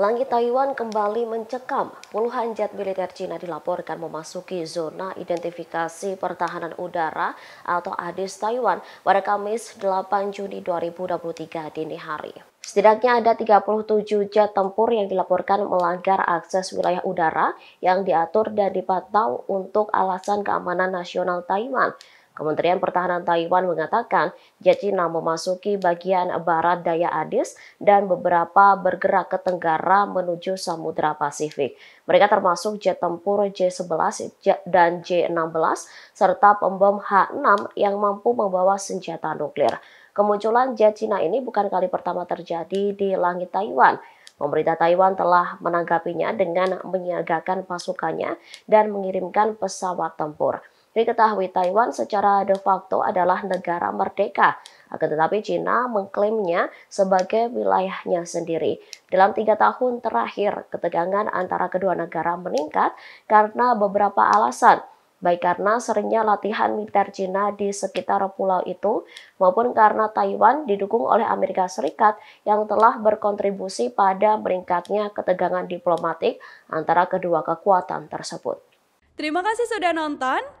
Langit Taiwan kembali mencekam. Puluhan jet militer Cina dilaporkan memasuki zona identifikasi pertahanan udara atau ADIS Taiwan pada Kamis 8 Juni 2023 dini hari. Setidaknya ada 37 jet tempur yang dilaporkan melanggar akses wilayah udara yang diatur dan dipantau untuk alasan keamanan nasional Taiwan. Kementerian Pertahanan Taiwan mengatakan Jet Cina memasuki bagian barat daya Adis dan beberapa bergerak ke tenggara menuju Samudra Pasifik. Mereka termasuk jet tempur J-11 dan J-16 serta pembom H-6 yang mampu membawa senjata nuklir. Kemunculan jet Cina ini bukan kali pertama terjadi di langit Taiwan. Pemerintah Taiwan telah menanggapinya dengan menyiagakan pasukannya dan mengirimkan pesawat tempur. Diketahui Taiwan secara de facto adalah negara merdeka, akan tetapi China mengklaimnya sebagai wilayahnya sendiri. Dalam tiga tahun terakhir, ketegangan antara kedua negara meningkat karena beberapa alasan, baik karena seringnya latihan militer China di sekitar pulau itu, maupun karena Taiwan didukung oleh Amerika Serikat yang telah berkontribusi pada meningkatnya ketegangan diplomatik antara kedua kekuatan tersebut. Terima kasih sudah nonton.